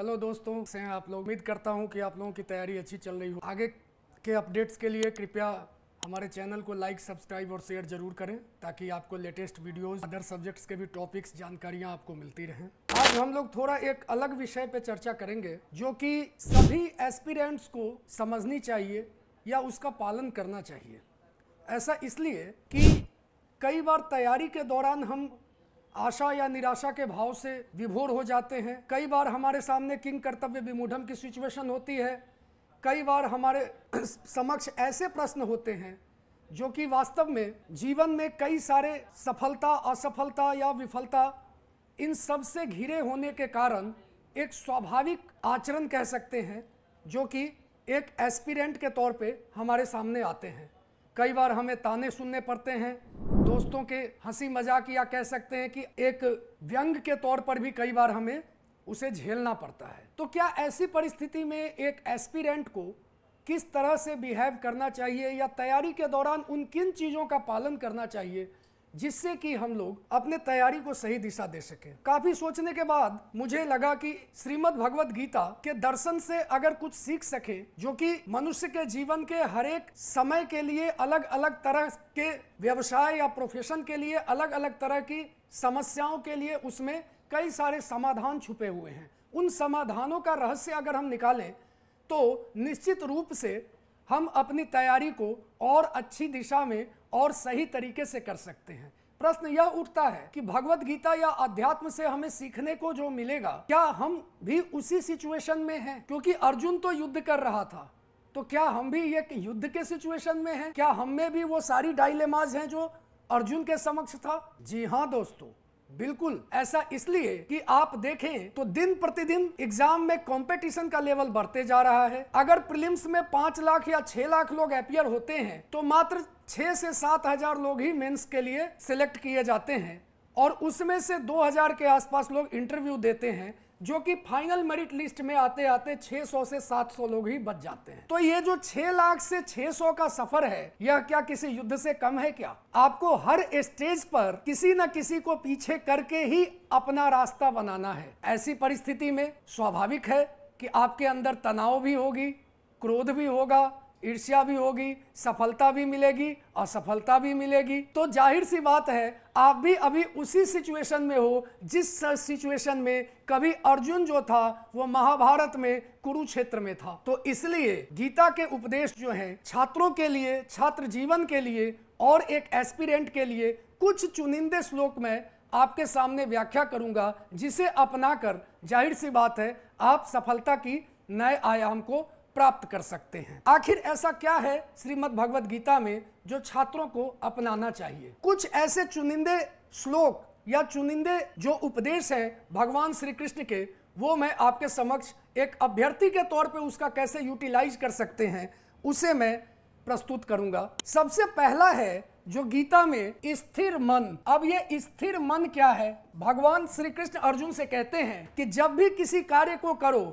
hello दोस्तों से आप लोग उम्मीद करता हूं कि आप लोगों की तैयारी अच्छी चल रही हो आगे के अपडेट्स के लिए कृपया हमारे चैनल को लाइक सब्सक्राइब और शेयर जरूर करें ताकि आपको लेटेस्ट वीडियोस अदर सब्जेक्ट्स के भी टॉपिक्स जानकारियां आपको मिलती रहें आज हम लोग थोड़ा एक अलग विषय पर चर्चा करेंगे जो कि सभी एस्पिरेंट्स को समझनी चाहिए या उसका पालन करना चाहिए ऐसा इसलिए कि कई बार तैयारी के दौरान हम आशा या निराशा के भाव से विभोर हो जाते हैं कई बार हमारे सामने किंग कर्तव्य विमूढ़ की सिचुएशन होती है कई बार हमारे समक्ष ऐसे प्रश्न होते हैं जो कि वास्तव में जीवन में कई सारे सफलता असफलता या विफलता इन सब से घिरे होने के कारण एक स्वाभाविक आचरण कह सकते हैं जो कि एक एस्पिरेंट के तौर पे हमारे सामने आते हैं कई बार हमें ताने सुनने पड़ते हैं दोस्तों के हंसी मजाक या कह सकते हैं कि एक व्यंग के तौर पर भी कई बार हमें उसे झेलना पड़ता है तो क्या ऐसी परिस्थिति में एक एस्पिरेंट को किस तरह से बिहेव करना चाहिए या तैयारी के दौरान उन किन चीज़ों का पालन करना चाहिए जिससे कि हम लोग अपने तैयारी को सही दिशा दे सके काफी सोचने के बाद मुझे लगा कि श्रीमद भगवत गीता के दर्शन से अगर कुछ सीख सके जो कि मनुष्य के जीवन के एक समय के लिए अलग अलग तरह के व्यवसाय या प्रोफेशन के लिए अलग अलग तरह की समस्याओं के लिए उसमें कई सारे समाधान छुपे हुए हैं उन समाधानों का रहस्य अगर हम निकालें तो निश्चित रूप से हम अपनी तैयारी को और अच्छी दिशा में और सही तरीके से कर सकते हैं प्रश्न यह उठता है कि भगवत गीता या अध्यात्म से हमें सीखने को जो मिलेगा क्या हम भी उसी सिचुएशन में हैं क्योंकि अर्जुन तो युद्ध कर रहा था तो क्या हम भी ये युद्ध के सिचुएशन में हैं क्या हम में भी वो सारी डायलेमाज हैं जो अर्जुन के समक्ष था जी हाँ दोस्तों बिल्कुल ऐसा इसलिए कि आप देखें तो दिन प्रतिदिन एग्जाम में कंपटीशन का लेवल बढ़ते जा रहा है अगर प्रिलिम्स में पांच लाख या छह लाख लोग अपियर होते हैं तो मात्र छह से सात हजार लोग ही मेंस के लिए सिलेक्ट किए जाते हैं और उसमें से दो हजार के आसपास लोग इंटरव्यू देते हैं जो कि फाइनल मेरिट लिस्ट में आते आते 600 से 700 लोग ही बच जाते हैं तो ये जो 6 लाख से 600 का सफर है यह क्या किसी युद्ध से कम है क्या आपको हर स्टेज पर किसी न किसी को पीछे करके ही अपना रास्ता बनाना है ऐसी परिस्थिति में स्वाभाविक है कि आपके अंदर तनाव भी होगी क्रोध भी होगा ईर्ष्या भी होगी सफलता भी मिलेगी असफलता भी मिलेगी तो जाहिर सी बात है आप भी अभी उसी सिचुएशन में हो जिस सिचुएशन में कभी अर्जुन जो था वो महाभारत में कुरुक्षेत्र में था तो इसलिए गीता के उपदेश जो हैं छात्रों के लिए छात्र जीवन के लिए और एक एस्पिरेंट के लिए कुछ चुनिंदे श्लोक में आपके सामने व्याख्या करूंगा जिसे अपनाकर जाहिर सी बात है आप सफलता की नए आयाम को प्राप्त कर सकते हैं आखिर ऐसा क्या है श्रीमद भगवद गीता में जो छात्रों को अपनाना चाहिए कुछ ऐसे चुनिंदे श्लोक या चुनिंदे जो उपदेश है भगवान श्री कृष्ण के वो मैं आपके समक्ष एक अभ्यर्थी के तौर पे उसका कैसे यूटिलाइज कर सकते हैं उसे मैं प्रस्तुत करूंगा सबसे पहला है जो गीता में स्थिर मन अब ये स्थिर मन क्या है भगवान श्री कृष्ण अर्जुन से कहते हैं कि जब भी किसी कार्य को करो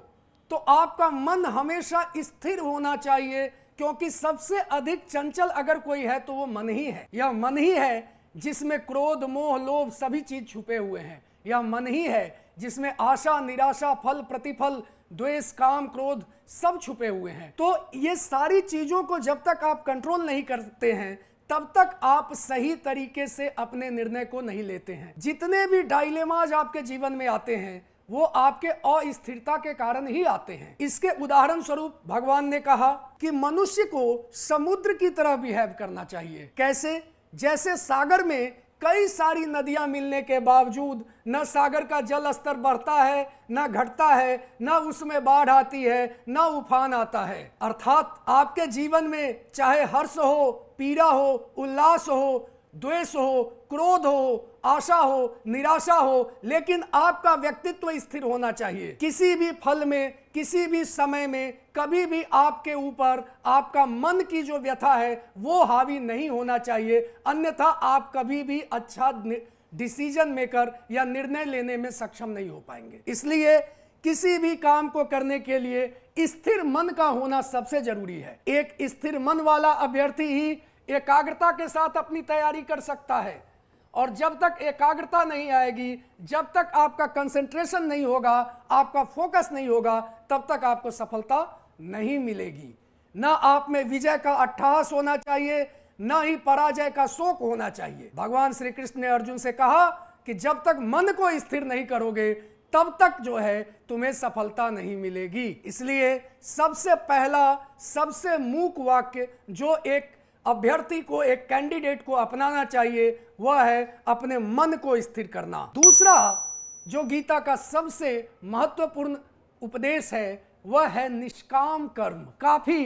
तो आपका मन हमेशा स्थिर होना चाहिए क्योंकि सबसे अधिक चंचल अगर कोई है तो वो मन ही है यह मन ही है जिसमें क्रोध मोह लोभ सभी चीज छुपे हुए हैं यह मन ही है जिसमें आशा निराशा फल प्रतिफल द्वेष काम क्रोध सब छुपे हुए हैं तो ये सारी चीजों को जब तक आप कंट्रोल नहीं करते हैं तब तक आप सही तरीके से अपने निर्णय को नहीं लेते हैं जितने भी डायलेमाज आपके जीवन में आते हैं वो आपके अस्थिरता के कारण ही आते हैं इसके उदाहरण स्वरूप भगवान ने कहा कि मनुष्य को समुद्र की तरह बिहेव करना चाहिए कैसे जैसे सागर में कई सारी नदियां मिलने के बावजूद न सागर का जल स्तर बढ़ता है न घटता है न उसमें बाढ़ आती है न उफान आता है अर्थात आपके जीवन में चाहे हर्ष हो पीड़ा हो उल्लास हो द्वेष हो क्रोध हो आशा हो निराशा हो लेकिन आपका व्यक्तित्व स्थिर होना चाहिए किसी भी फल में किसी भी समय में कभी भी आपके ऊपर आपका मन की जो व्यथा है वो हावी नहीं होना चाहिए अन्यथा आप कभी भी अच्छा डिसीजन मेकर या निर्णय लेने में सक्षम नहीं हो पाएंगे इसलिए किसी भी काम को करने के लिए स्थिर मन का होना सबसे जरूरी है एक स्थिर मन वाला अभ्यर्थी ही एकाग्रता के साथ अपनी तैयारी कर सकता है और जब तक एकाग्रता नहीं आएगी जब तक आपका कंसंट्रेशन नहीं होगा आपका फोकस नहीं होगा तब तक आपको सफलता नहीं मिलेगी ना आप में विजय का अट्ठास होना चाहिए ना ही पराजय का शोक होना चाहिए भगवान श्री कृष्ण ने अर्जुन से कहा कि जब तक मन को स्थिर नहीं करोगे तब तक जो है तुम्हें सफलता नहीं मिलेगी इसलिए सबसे पहला सबसे मूक वाक्य जो एक अभ्यर्थी को एक कैंडिडेट को अपनाना चाहिए वह है अपने मन को स्थिर करना दूसरा जो गीता का सबसे महत्वपूर्ण उपदेश है वह है निष्काम कर्म काफ़ी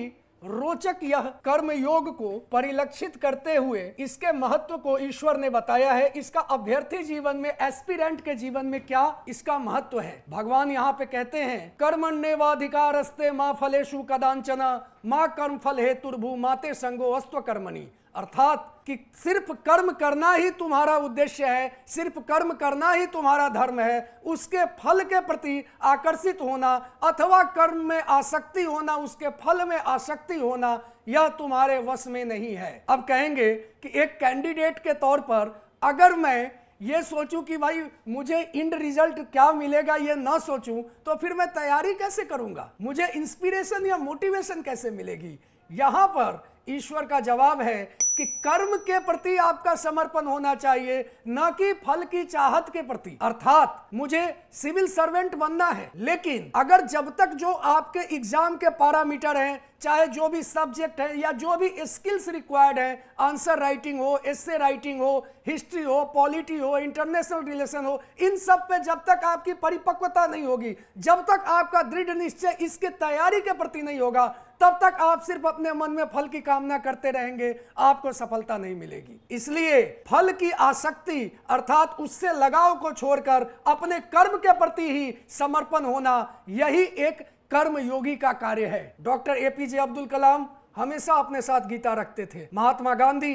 रोचक यह कर्म योग को परिलक्षित करते हुए इसके महत्व को ईश्वर ने बताया है इसका अभ्यर्थी जीवन में एस्पिरेंट के जीवन में क्या इसका महत्व है भगवान यहाँ पे कहते हैं कर्मण्य वाधिकारस्ते माँ फलेशु कदाचना माँ कर्म फल हेतुर्भु माते संगो अस्त कर्मणी अर्थात कि सिर्फ कर्म करना ही तुम्हारा उद्देश्य है सिर्फ कर्म करना ही तुम्हारा धर्म है उसके फल के प्रति आकर्षित होना अथवा कर्म में आसक्ति होना उसके फल में आसक्ति होना यह तुम्हारे वश में नहीं है अब कहेंगे कि एक कैंडिडेट के तौर पर अगर मैं ये सोचूं कि भाई मुझे इंड रिजल्ट क्या मिलेगा ये ना सोचूं तो फिर मैं तैयारी कैसे करूंगा मुझे इंस्पिरेशन या मोटिवेशन कैसे मिलेगी यहां पर ईश्वर का जवाब है कि कर्म के प्रति आपका समर्पण होना चाहिए न कि फल की चाहत के प्रति अर्थात मुझे सिविल सर्वेंट बनना है लेकिन अगर जब तक जो आपके एग्जाम के पैरामीटर हैं चाहे जो भी सब्जेक्ट है या जो भी स्किल्स रिक्वायर्ड है आंसर राइटिंग हो एसे राइटिंग हो हिस्ट्री हो पॉलिटी हो इंटरनेशनल रिलेशन हो इन सब पे जब तक आपकी परिपक्वता नहीं होगी जब तक आपका दृढ़ निश्चय इसके तैयारी के प्रति नहीं होगा तब तक आप सिर्फ अपने मन में फल की कामना करते रहेंगे आपको सफलता नहीं मिलेगी इसलिए फल की आसक्ति अर्थात उससे लगाव को छोड़कर अपने कर्म के प्रति ही समर्पण होना यही एक कर्म योगी का कार्य है डॉक्टर एपीजे अब्दुल कलाम हमेशा अपने साथ गीता रखते थे महात्मा गांधी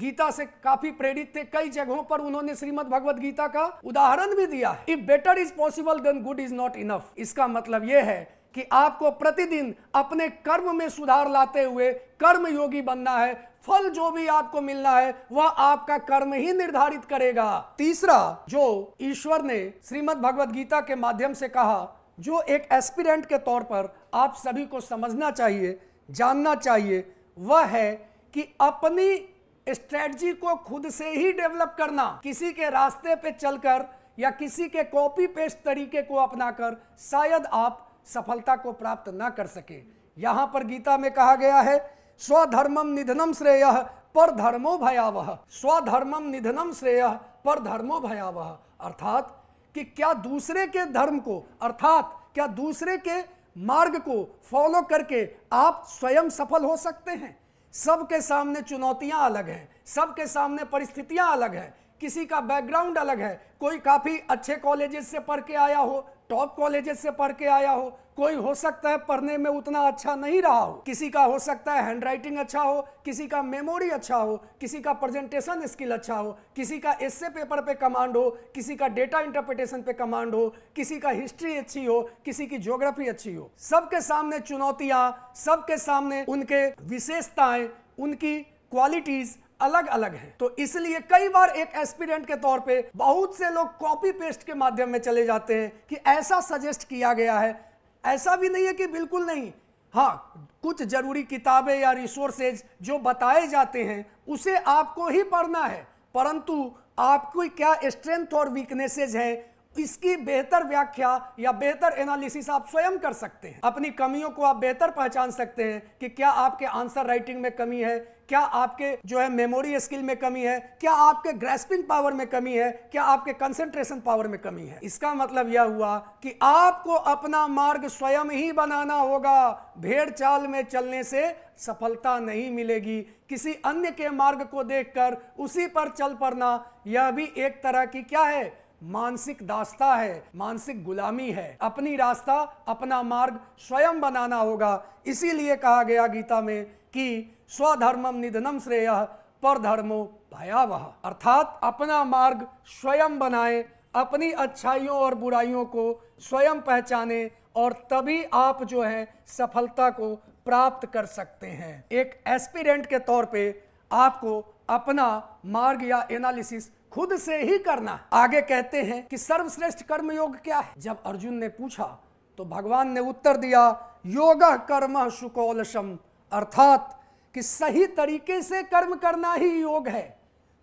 गीता से काफी प्रेरित थे कई जगहों पर उन्होंने श्रीमद भगवत गीता का उदाहरण भी दिया if better is possible then good is not enough इसका मतलब यह है कि आपको प्रतिदिन अपने कर्म में सुधार लाते हुए कर्म योगी बनना है फल जो भी आपको मिलना है वह आपका कर्म ही निर्धारित करेगा तीसरा जो ईश्वर ने श्रीमद भगवद गीता के माध्यम से कहा जो एक एस्पिरेंट के तौर पर आप सभी को समझना चाहिए जानना चाहिए वह है कि अपनी स्ट्रेटजी को खुद से ही डेवलप करना किसी के रास्ते पे चलकर या किसी के कॉपी पेस्ट तरीके को अपनाकर शायद आप सफलता को प्राप्त ना कर सके यहाँ पर गीता में कहा गया है स्वधर्मम निधनम श्रेय पर धर्मो भयावह स्वधर्मम निधनम श्रेय पर धर्मो भयावह अर्थात कि क्या दूसरे के धर्म को अर्थात क्या दूसरे के मार्ग को फॉलो करके आप स्वयं सफल हो सकते हैं सबके सामने चुनौतियां अलग हैं सबके सामने परिस्थितियां अलग हैं किसी का बैकग्राउंड अलग है कोई काफ़ी अच्छे कॉलेजेस से पढ़ के आया हो टॉप कॉलेजेस से पढ़ के आया हो कोई हो सकता है पढ़ने में उतना अच्छा नहीं रहा हो किसी का हो सकता है हैंड राइटिंग अच्छा हो किसी का मेमोरी अच्छा हो किसी का प्रेजेंटेशन स्किल अच्छा हो किसी का एस्से पेपर पे कमांड हो किसी का डेटा इंटरप्रिटेशन पे कमांड हो किसी का हिस्ट्री अच्छी हो किसी की ज्योग्राफी अच्छी हो सबके सामने चुनौतियां सबके सामने उनके विशेषताएं उनकी क्वालिटीज़ अलग अलग है तो इसलिए कई बार एक एस्पिरेंट के तौर पे बहुत से लोग कॉपी पेस्ट के माध्यम में चले जाते हैं कि ऐसा सजेस्ट किया गया है ऐसा भी नहीं है कि बिल्कुल नहीं हाँ कुछ जरूरी किताबें या रिसोर्सेज जो बताए जाते हैं उसे आपको ही पढ़ना है परंतु आपकी क्या स्ट्रेंथ और वीकनेसेज हैं इसकी बेहतर व्याख्या या बेहतर एनालिसिस आप स्वयं कर सकते हैं अपनी कमियों को आप बेहतर पहचान सकते हैं कि क्या आपके आंसर राइटिंग में कमी है क्या आपके जो है मेमोरी स्किल में कमी है क्या आपके ग्रेस्पिंग पावर में कमी है क्या आपके कंसेंट्रेशन पावर में कमी है इसका मतलब यह हुआ कि आपको अपना मार्ग स्वयं ही बनाना होगा भेड़ चाल में चलने से सफलता नहीं मिलेगी किसी अन्य के मार्ग को देखकर उसी पर चल पड़ना यह भी एक तरह की क्या है मानसिक दास्ता है मानसिक गुलामी है अपनी रास्ता अपना मार्ग स्वयं बनाना होगा इसीलिए कहा गया गीता में कि स्वधर्म निधनम श्रेय पर धर्मो भयावह अर्थात अपना मार्ग स्वयं बनाए अपनी अच्छाइयों और बुराइयों को स्वयं पहचाने और तभी आप जो है सफलता को प्राप्त कर सकते हैं एक एस्पिरेंट के तौर पे आपको अपना मार्ग या एनालिसिस खुद से ही करना आगे कहते हैं कि सर्वश्रेष्ठ कर्म योग क्या है जब अर्जुन ने पूछा तो भगवान ने उत्तर दिया योग कर्म सुकोलशम अर्थात कि सही तरीके से कर्म करना ही योग है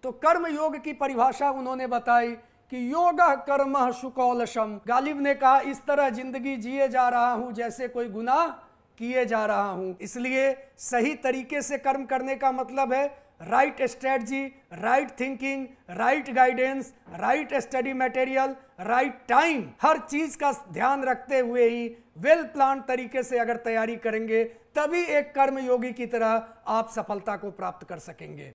तो कर्म योग की परिभाषा उन्होंने बताई कि योग कर्म सुकौलशम गालिब ने कहा इस तरह जिंदगी जिए जा रहा हूं जैसे कोई गुनाह किए जा रहा हूं इसलिए सही तरीके से कर्म करने का मतलब है right strategy right thinking right guidance right study material right time हर चीज का ध्यान रखते हुए ही वेल प्लान तरीके से अगर तैयारी करेंगे तभी एक कर्म योगी की तरह आप सफलता को प्राप्त कर सकेंगे